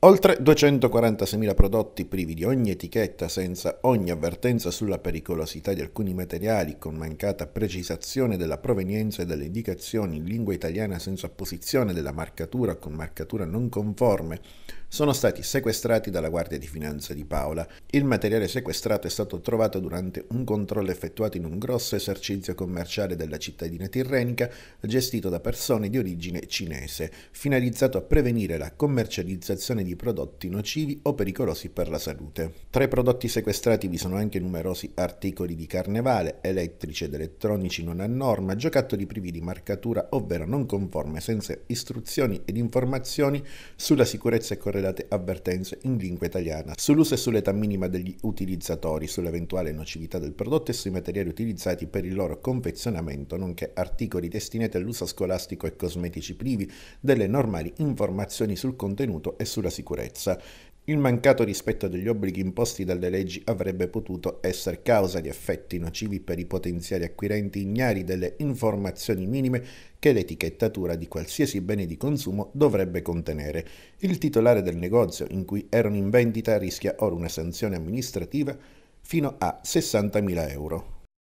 Oltre 246.000 prodotti privi di ogni etichetta senza ogni avvertenza sulla pericolosità di alcuni materiali, con mancata precisazione della provenienza e delle indicazioni in lingua italiana senza apposizione della marcatura con marcatura non conforme, sono stati sequestrati dalla Guardia di Finanza di Paola. Il materiale sequestrato è stato trovato durante un controllo effettuato in un grosso esercizio commerciale della cittadina tirrenica gestito da persone di origine cinese, finalizzato a prevenire la commercializzazione di prodotti nocivi o pericolosi per la salute. Tra i prodotti sequestrati vi sono anche numerosi articoli di carnevale, elettrici ed elettronici non a norma, giocattoli privi di marcatura ovvero non conforme senza istruzioni ed informazioni sulla sicurezza e correlazione date avvertenze in lingua italiana sull'uso e sull'età minima degli utilizzatori, sull'eventuale nocività del prodotto e sui materiali utilizzati per il loro confezionamento, nonché articoli destinati all'uso scolastico e cosmetici privi delle normali informazioni sul contenuto e sulla sicurezza. Il mancato rispetto degli obblighi imposti dalle leggi avrebbe potuto essere causa di effetti nocivi per i potenziali acquirenti ignari delle informazioni minime che l'etichettatura di qualsiasi bene di consumo dovrebbe contenere. Il titolare del negozio in cui erano in vendita rischia ora una sanzione amministrativa fino a 60.000 euro.